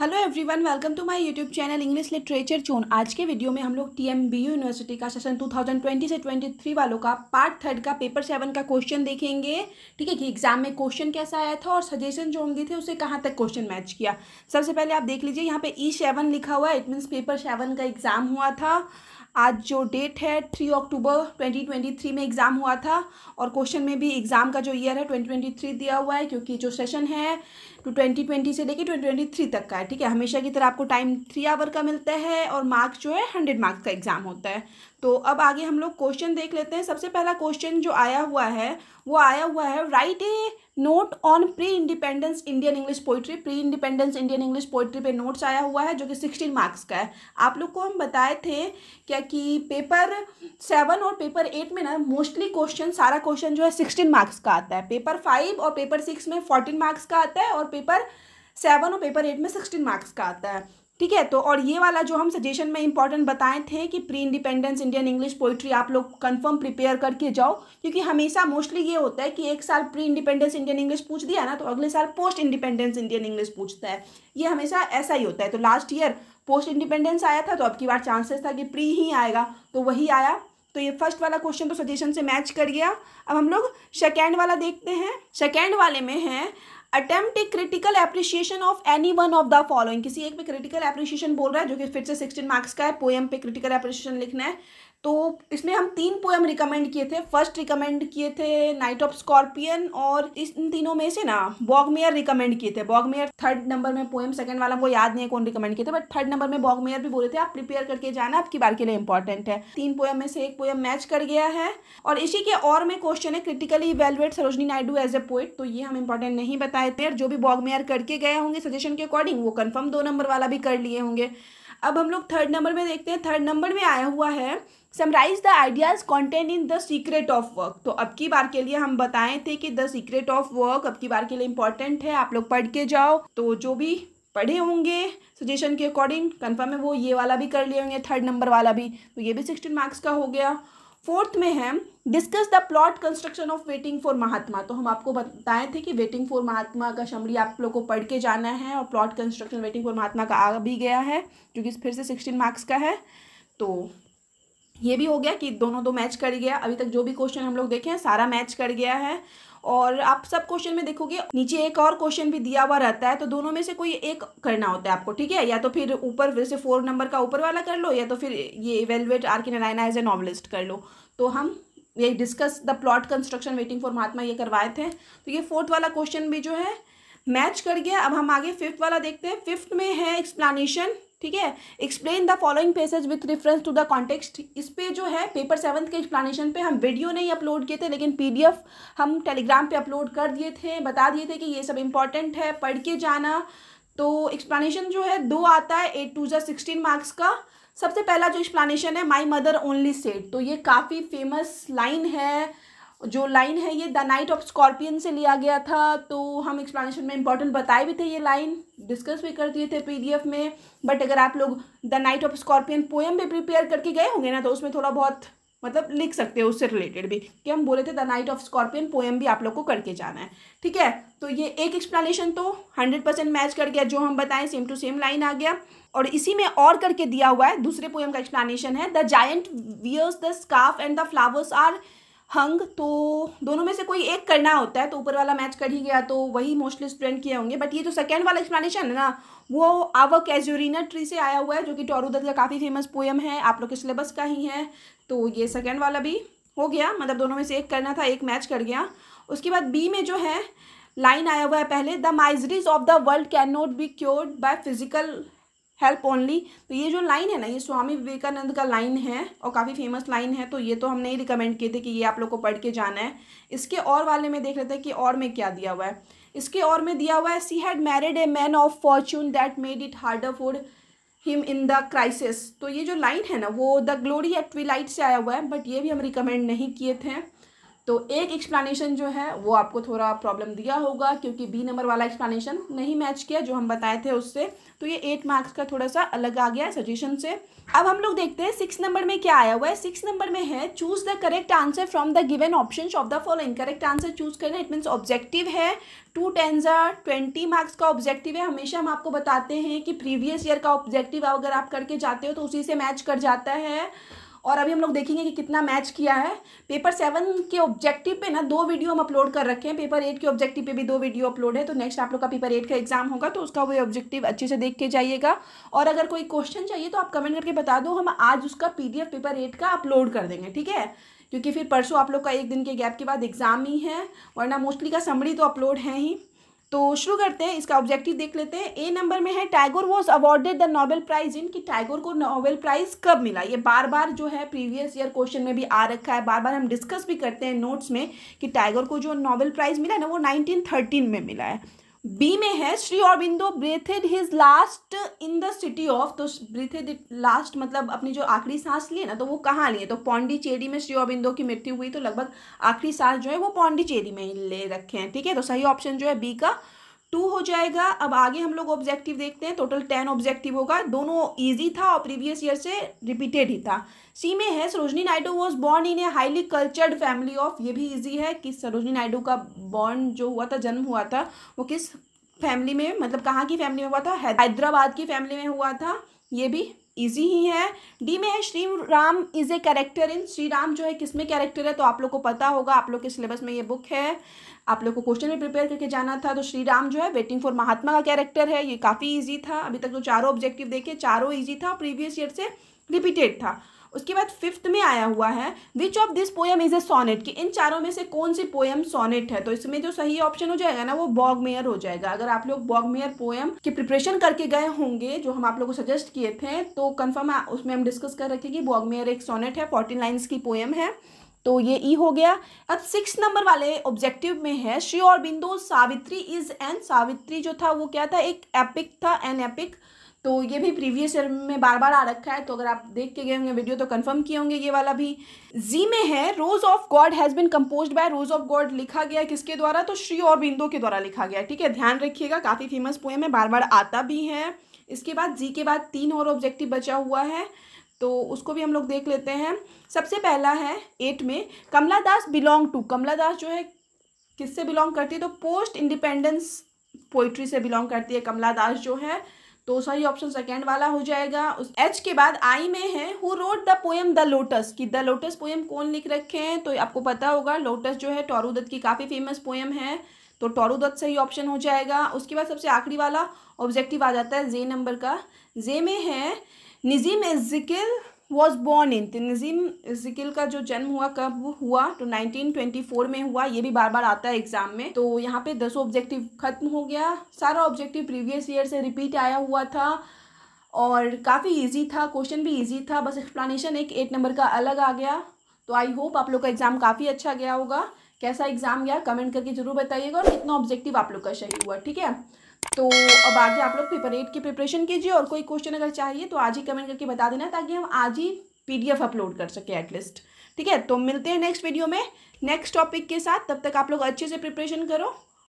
hello everyone welcome to my YouTube channel English literature चोन आज के वीडियो में हम लोग टीएमबीयू यूनिवर्सिटी का सेशन 2020 से 23 वालों का पार्ट थर्ड का पेपर सेवन का क्वेश्चन देखेंगे ठीक है कि एग्जाम में क्वेश्चन कैसा आया था और सजेशन जो हम दिए थे उसे कहाँ तक क्वेश्चन मैच किया सबसे पहले आप देख लीजिए यहाँ पे ई e सेवन लिखा हुआ है इट मीन्स पेपर सेवन का एग्जाम हुआ था आज जो डेट है three October twenty twenty three में एग्ज़ाम हुआ था और क्वेश्चन में भी एग्ज़ाम का जो ईयर है ट्वेंटी ट्वेंटी थ्री दिया हुआ है क्योंकि जो सेशन है टू ट्वेंटी ट्वेंटी से लेके ट्वेंटी ट्वेंटी थ्री तक का है ठीक है हमेशा की तरह आपको टाइम थ्री आवर का मिलता है और मार्क्स जो है हंड्रेड मार्क्स का एग्ज़ाम होता है तो अब आगे हम लोग क्वेश्चन देख लेते हैं सबसे पहला क्वेश्चन जो आया हुआ है वो आया हुआ है write a note on pre independence Indian English poetry pre independence Indian English poetry पे नोट्स आया हुआ है जो कि सिक्सटीन मार्क्स का है आप लोग को हम बताए थे क्या कि पेपर सेवन और पेपर एट में ना मोस्टली क्वेश्चन सारा क्वेश्चन जो है सिक्सटीन मार्क्स का आता है पेपर फाइव और पेपर सिक्स में फोर्टीन मार्क्स का आता है और पेपर सेवन और पेपर एट में सिक्सटीन मार्क्स का आता है ठीक है तो और ये वाला जो हम सजेशन में इंपॉर्टेंट बताए थे कि pre independence Indian English poetry आप लोग कंफर्म प्रिपेयर करके जाओ क्योंकि हमेशा मोस्टली ये होता है कि एक साल प्री इंडिपेंडेंस इंडियन इंग्लिश पूछ दिया ना तो अगले साल पोस्ट इंडिपेंडेंस इंडियन इंग्लिश पूछता है ये हमेशा ऐसा ही होता है तो लास्ट ईयर पोस्ट इंडिपेंडेंस आया था तो अब की बार चांसेस था कि प्री ही आएगा तो वही आया तो ये फर्स्ट वाला क्वेश्चन तो सजेशन से मैच कर गया अब हम लोग सेकेंड वाला देखते हैं सेकेंड वाले में है attempt a critical appreciation of any one of the following किसी एक पे क्रिटिकल एप्रिशिएशन बोल रहा है जो कि फिर से सिक्सटीन मार्क्स का है पोएम पे क्रिटिकल एप्रिशिएशन लिखना है तो इसमें हम तीन पोएम रिकमेंड किए थे फर्स्ट रिकमेंड किए थे नाइट ऑफ स्कॉर्पियन और इस इन तीनों में से ना बॉगमेयर रिकमेंड किए थे बॉगमेयर थर्ड नंबर में पोएम सेकंड वाला हमको याद नहीं है कौन रिकमेंड किए थे बट थर्ड नंबर में बॉगमेयर भी बोले थे आप प्रिपेयर करके जाना आपकी बार के लिए इंपॉर्टेंट है तीन पोएम में से एक पोएम मैच कर गया है और इसी के और में क्वेश्चन है critically evaluate Sarojini Naidu as a poet तो ये हम इंपॉर्टेंट नहीं बताए थे जो भी बॉगमेयर करके गए होंगे सजेशन के अकॉर्डिंग वो कन्फर्म दो नंबर वाला भी कर लिए होंगे अब हम लोग थर्ड नंबर में देखते हैं थर्ड नंबर में आया हुआ है summarise the ideas content in the secret of work तो अब की बार के लिए हम बताए थे कि द सीक्रेट ऑफ वर्क अब की बार के लिए इंपॉर्टेंट है आप लोग पढ़ के जाओ तो जो भी पढ़े होंगे सजेशन के अकॉर्डिंग कन्फर्म है वो ये वाला भी कर लिए होंगे थर्ड नंबर वाला भी तो ये भी सिक्सटीन मार्क्स का हो गया फोर्थ में है discuss the plot construction of waiting for Mahatma तो हम आपको बताए थे कि वेटिंग फॉर महात्मा का शमरी आप लोग को पढ़ के जाना है और plot construction waiting for Mahatma का आ भी गया है जो कि फिर से सिक्सटीन मार्क्स का है तो ये भी हो गया कि दोनों दो मैच कर गया अभी तक जो भी क्वेश्चन हम लोग देखे हैं सारा मैच कर गया है और आप सब क्वेश्चन में देखोगे नीचे एक और क्वेश्चन भी दिया हुआ रहता है तो दोनों में से कोई एक करना होता है आपको ठीक है या तो फिर ऊपर जैसे फोर नंबर का ऊपर वाला कर लो या तो फिर ये इवेलुएट आर के नारायणा एज ए नॉवलिस्ट कर लो तो हम ये discuss the plot construction waiting for Mahatma ये करवाए थे तो ये फोर्थ वाला क्वेश्चन भी जो है मैच कर गया अब हम आगे फिफ्थ वाला देखते हैं फिफ्थ में है एक्सप्लानेशन ठीक है explain the following passage with reference to the context इस पे जो है पेपर सेवन्थ के एक्सप्लानेशन पे हम वीडियो नहीं अपलोड किए थे लेकिन पीडीएफ हम टेलीग्राम पे अपलोड कर दिए थे बता दिए थे कि ये सब इंपॉर्टेंट है पढ़ के जाना तो एक्सप्लानेशन जो है दो आता है एट टू जै सिक्सटीन मार्क्स का सबसे पहला जो एक्सप्लानेशन है माई मदर ओनली सेट तो ये काफ़ी फेमस लाइन है जो लाइन है ये द नाइट ऑफ स्कॉर्पियन से लिया गया था तो हम एक्सप्लेनेशन में इंपॉर्टेंट बताए भी थे ये लाइन डिस्कस भी कर दिए थे पीडीएफ में बट अगर आप लोग the night of scorpion poem भी प्रिपेयर करके गए होंगे ना तो उसमें थोड़ा बहुत मतलब लिख सकते हो उससे रिलेटेड भी कि हम बोले थे the night of scorpion poem भी आप लोग को करके जाना है ठीक है तो ये एक एक्सप्लेनेशन तो हंड्रेड परसेंट मैच कर गया जो हम बताएं सेम टू सेम लाइन आ गया और इसी में और करके दिया हुआ है दूसरे पोएम का एक्सप्लानशन है the giant wears the scarf and the flowers are hung तो दोनों में से कोई एक करना होता है तो ऊपर वाला मैच कर ही गया तो वही मोस्टली स्टूडेंट किए होंगे बट ये जो सेकेंड वाला एक्सप्लेनेशन है ना वो आवक एजोरिना ट्री से आया हुआ है जो कि टोरूदत्त का काफ़ी फेमस पोएम है आप लोग के सिलेबस का ही है तो ये सेकेंड वाला भी हो गया मतलब दोनों में से एक करना था एक मैच कर गया उसके बाद बी में जो है लाइन आया हुआ है पहले the miseries of the world can not be cured by physical help only तो ये जो लाइन है ना ये स्वामी विवेकानंद का लाइन है और काफ़ी फेमस लाइन है तो ये तो हमने ही रिकमेंड किए थे कि ये आप लोग को पढ़ के जाना है इसके और वाले में देख लेते हैं कि और में क्या दिया हुआ है इसके और में दिया हुआ है she had married a man of fortune that made it harder for him in the crisis तो ये जो लाइन है ना वो द ग्लोरी एट ट्वीलाइट से आया हुआ है बट ये भी हम रिकमेंड नहीं किए थे तो एक एक्सप्लेनेशन जो है वो आपको थोड़ा प्रॉब्लम दिया होगा क्योंकि बी नंबर वाला एक्सप्लेनेशन नहीं मैच किया जो हम बताए थे उससे तो ये एट मार्क्स का थोड़ा सा अलग आ गया सजेशन से अब हम लोग देखते हैं सिक्स नंबर में क्या आया हुआ है सिक्स नंबर में है choose the correct answer from the given option of the following correct answer choose करना इट मीन्स ऑब्जेक्टिव है टू टेंस ट्वेंटी मार्क्स का ऑब्जेक्टिव है हमेशा हम आपको बताते हैं कि प्रीवियस ईयर का ऑब्जेक्टिव अगर आप करके जाते हो तो उसी से मैच कर जाता है और अभी हम लोग देखेंगे कि कितना मैच किया है पेपर सेवन के ऑब्जेक्टिव पे ना दो वीडियो हम अपलोड कर रखे हैं पेपर एट के ऑब्जेक्टिव पे भी दो वीडियो अपलोड है तो नेक्स्ट आप लोग का पेपर एट का एग्जाम होगा तो उसका वो ऑब्जेक्टिव अच्छे से देख के जाइएगा और अगर कोई क्वेश्चन चाहिए तो आप कमेंट करके बता दो हम आज उसका पी पेपर एट का अपलोड कर देंगे ठीक है क्योंकि फिर परसों आप लोग का एक दिन के गैप के बाद एग्ज़ाम ही है वरना मोस्टली का समरी तो अपलोड है ही तो शुरू करते हैं इसका ऑब्जेक्टिव देख लेते हैं ए नंबर में है Tagore was awarded the Nobel Prize in कि टाइगोर को नोबेल प्राइज कब मिला ये बार बार जो है प्रीवियस ईयर क्वेश्चन में भी आ रखा है बार बार हम डिस्कस भी करते हैं नोट्स में कि टाइगोर को जो नोबेल प्राइज मिला है ना वो नाइनटीन में मिला है बी में है Sri Aurobindo breathed his last in the city of तो ब्रेथेड लास्ट मतलब अपनी जो आखिरी सांस लिए ना तो वो कहाँ लिए तो पौंडीचेरी में श्री औरबिंदो की मृत्यु हुई तो लगभग आखिरी सांस जो है वो पौंडीचेरी में ले रखे हैं ठीक है तो सही ऑप्शन जो है बी का टू हो जाएगा अब आगे हम लोग ऑब्जेक्टिव देखते हैं टोटल टेन ऑब्जेक्टिव होगा दोनों इजी था और प्रीवियस ईयर से रिपीटेड ही था सी में है Sarojini Naidu was born in a highly cultured family of ये भी इजी है कि सरोजनी नायडू का बॉर्न जो हुआ था जन्म हुआ था वो किस फैमिली में मतलब कहाँ की फैमिली में हुआ था हैदराबाद की फैमिली में हुआ था ये भी इजी ही है डी में है Shri Ram is a character in Shri Ram जो है किस में कैरेक्टर है तो आप लोग को पता होगा आप लोग के सिलेबस में ये बुक है आप लोग को क्वेश्चन भी प्रिपेयर करके जाना था तो श्री राम जो है वेटिंग फॉर महात्मा का कैरेक्टर है ये काफ़ी ईजी था अभी तक जो तो चारों ऑब्जेक्टिव देखे चारों ईजी था प्रीवियस ईयर से रिपीटेड था उसके बाद फिफ्थ में आया हुआ है which of this poem is a sonnet कि इन चारों में से कौन सी पोयम सोनेट है तो इसमें जो सही ऑप्शन हो जाएगा ना वो बॉग मेयर हो जाएगा अगर आप लोग बॉग मेयर पोएम की प्रिपरेशन करके गए होंगे जो हम आप लोगों को सजेस्ट किए थे तो कन्फर्म उसमें हम डिस्कस कर रखें कि बॉग मेयर एक सोनेट है फोर्टीन लाइन्स की पोयम है तो ये ई हो गया अब सिक्स नंबर वाले ऑब्जेक्टिव में है श्री और बिंदु सावित्री इज एन सावित्री जो था वो क्या था एक एपिक था एन एपिक तो ये भी प्रीवियस ईयर में बार बार आ रखा है तो अगर आप देख के गए होंगे वीडियो तो कंफर्म किए होंगे ये वाला भी जी में है rose of God has been composed by rose of God लिखा गया किसके द्वारा तो श्री और बिंदु के द्वारा लिखा गया ठीक है ध्यान रखिएगा काफ़ी फेमस पोएम है बार बार आता भी है इसके बाद जी के बाद तीन और ऑब्जेक्टिव बचा हुआ है तो उसको भी हम लोग देख लेते हैं सबसे पहला है एट में कमला दास बिलोंग टू कमला दास जो है किससे बिलोंग करती है तो पोस्ट इंडिपेंडेंस पोइट्री से बिलोंग करती है कमला दास जो है तो सही ऑप्शन सेकेंड वाला हो जाएगा उस एच के बाद आई में है who wrote the poem the lotus की द लोटस पोएम कौन लिख रखे हैं तो आपको पता होगा लोटस जो है टोरू दत्त की काफ़ी फेमस पोएम है तो टोरू दत्त सही ऑप्शन हो जाएगा उसके बाद सबसे आखिरी वाला ऑब्जेक्टिव आ जाता है जे नंबर का जे में है Nissim Ezekiel was born in तिनजिम जिकिल का जो जन्म हुआ कब हुआ तो 1924 में हुआ ये भी बार बार आता है एग्जाम में तो यहाँ पे दसों ऑब्जेक्टिव खत्म हो गया सारा ऑब्जेक्टिव प्रीवियस ईयर से रिपीट आया हुआ था और काफ़ी इजी था क्वेश्चन भी इजी था बस एक्सप्लानशन एक एट नंबर का अलग आ गया तो आई होप आप लोग का एग्ज़ाम काफ़ी अच्छा गया होगा कैसा एग्ज़ाम गया कमेंट करके जरूर बताइएगा और कितना ऑब्जेक्टिव आप लोग का सही हुआ ठीक है तो अब आगे आप लोग पेपर एट की प्रिपरेशन कीजिए और कोई क्वेश्चन अगर चाहिए तो आज ही कमेंट करके बता देना ताकि हम आज ही पीडीएफ अपलोड कर सके एटलीस्ट ठीक है तो मिलते हैं नेक्स्ट वीडियो में नेक्स्ट टॉपिक के साथ तब तक आप लोग अच्छे से प्रिपरेशन करो